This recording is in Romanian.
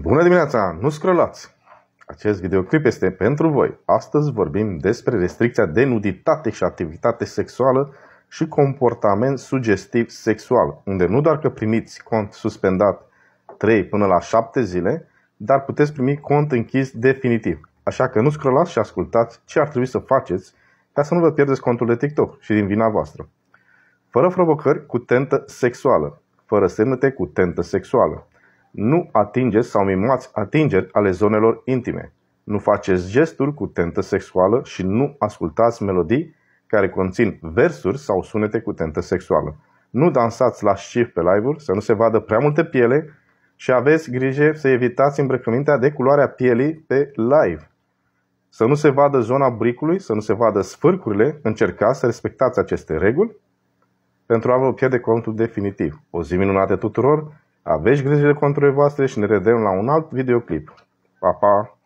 Bună dimineața! Nu scrollați! Acest videoclip este pentru voi. Astăzi vorbim despre restricția de nuditate și activitate sexuală și comportament sugestiv sexual, unde nu doar că primiți cont suspendat 3 până la 7 zile, dar puteți primi cont închis definitiv. Așa că nu scrollați și ascultați ce ar trebui să faceți ca să nu vă pierdeți contul de TikTok și din vina voastră. Fără provocări cu tentă sexuală, fără semnete cu tentă sexuală nu atingeți sau mimați atingeri ale zonelor intime. Nu faceți gesturi cu tentă sexuală și nu ascultați melodii care conțin versuri sau sunete cu tentă sexuală. Nu dansați la șif pe live-uri, să nu se vadă prea multe piele și aveți grijă să evitați îmbrăcămintea de culoarea pielii pe live. Să nu se vadă zona bricului, să nu se vadă sfârcurile, încercați să respectați aceste reguli pentru a vă pierde contul definitiv. O zi minunată tuturor! Aveți grijă de conturile voastre și ne revedem la un alt videoclip. Pa, pa!